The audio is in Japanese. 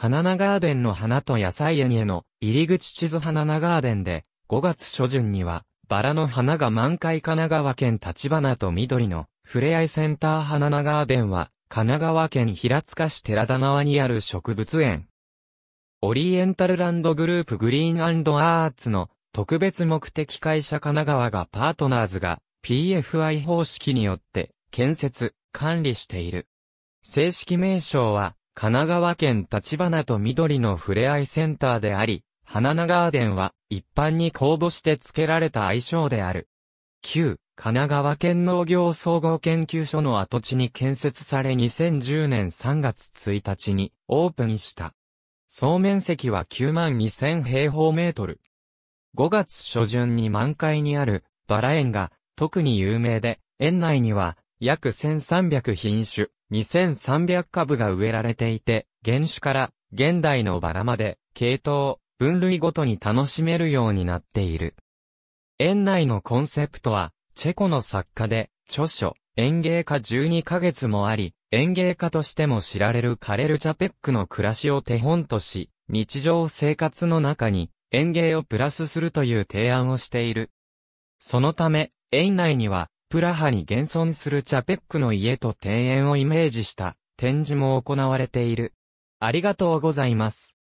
花菜ガーデンの花と野菜園への入り口地図花菜ガーデンで、5月初旬には、バラの花が満開神奈川県立花と緑の、ふれあいセンター花菜ガーデンは、神奈川県平塚市寺田縄にある植物園。オリエンタルランドグループグリーンアーツの特別目的会社神奈川がパートナーズが PFI 方式によって建設、管理している。正式名称は神奈川県立花と緑のふれあいセンターであり、花名ガーデンは一般に公募して付けられた愛称である。旧、神奈川県農業総合研究所の跡地に建設され2010年3月1日にオープンした。総面積は9万2000平方メートル。5月初旬に満開にあるバラ園が特に有名で、園内には約1300品種、2300株が植えられていて、原種から現代のバラまで、系統、分類ごとに楽しめるようになっている。園内のコンセプトは、チェコの作家で、著書、園芸家12ヶ月もあり、園芸家としても知られるカレルチャペックの暮らしを手本とし、日常生活の中に園芸をプラスするという提案をしている。そのため、園内にはプラハに現存するチャペックの家と庭園をイメージした展示も行われている。ありがとうございます。